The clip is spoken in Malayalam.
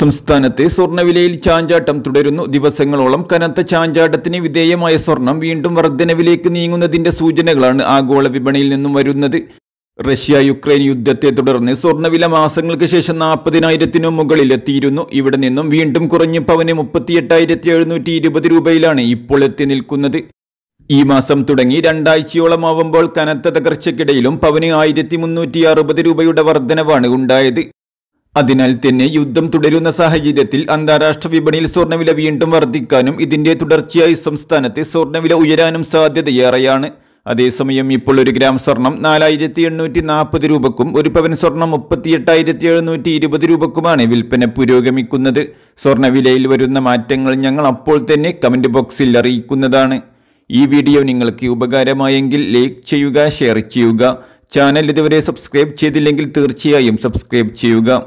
സംസ്ഥാനത്തെ സ്വർണ്ണവിലയിൽ ചാഞ്ചാട്ടം തുടരുന്നു ദിവസങ്ങളോളം കനത്ത ചാഞ്ചാട്ടത്തിന് വിധേയമായ സ്വർണം വീണ്ടും വർധനവിലേക്ക് നീങ്ങുന്നതിന്റെ സൂചനകളാണ് ആഗോള വിപണിയിൽ നിന്നും വരുന്നത് റഷ്യ യുക്രൈൻ യുദ്ധത്തെ തുടർന്ന് സ്വർണ്ണവില മാസങ്ങൾക്ക് ശേഷം നാൽപ്പതിനായിരത്തിനു മുകളിലെത്തിയിരുന്നു ഇവിടെ നിന്നും വീണ്ടും കുറഞ്ഞ് പവന് മുപ്പത്തിയെട്ടായിരത്തി എഴുന്നൂറ്റി ഇരുപത് രൂപയിലാണ് ഇപ്പോൾ എത്തി നിൽക്കുന്നത് ഈ മാസം തുടങ്ങി രണ്ടാഴ്ചയോളമാവുമ്പോൾ കനത്ത തകർച്ചയ്ക്കിടയിലും പവന് ആയിരത്തി മുന്നൂറ്റി അറുപത് രൂപയുടെ വർധനവാണ് ഉണ്ടായത് അതിനാൽ തന്നെ യുദ്ധം തുടരുന്ന സാഹചര്യത്തിൽ അന്താരാഷ്ട്ര വിപണിയിൽ സ്വർണ്ണവില വീണ്ടും വർദ്ധിക്കാനും ഇതിന്റെ തുടർച്ചയായി സംസ്ഥാനത്തെ സ്വർണ്ണവില ഉയരാനും സാധ്യതയേറെയാണ് അതേസമയം ഇപ്പോൾ ഒരു ഗ്രാം സ്വർണം നാലായിരത്തി എണ്ണൂറ്റി നാൽപ്പത് രൂപക്കും ഒരു പവൻ സ്വർണം മുപ്പത്തിയെട്ടായിരത്തി എഴുന്നൂറ്റി ഇരുപത് രൂപക്കുമാണ് വിൽപ്പന പുരോഗമിക്കുന്നത് സ്വർണ്ണവിലയിൽ വരുന്ന മാറ്റങ്ങൾ ഞങ്ങൾ അപ്പോൾ തന്നെ കമൻറ്റ് ബോക്സിൽ അറിയിക്കുന്നതാണ് ഈ വീഡിയോ നിങ്ങൾക്ക് ഉപകാരമായെങ്കിൽ ലൈക്ക് ചെയ്യുക ഷെയർ ചെയ്യുക ചാനൽ ഇതുവരെ സബ്സ്ക്രൈബ് ചെയ്തില്ലെങ്കിൽ തീർച്ചയായും സബ്സ്ക്രൈബ് ചെയ്യുക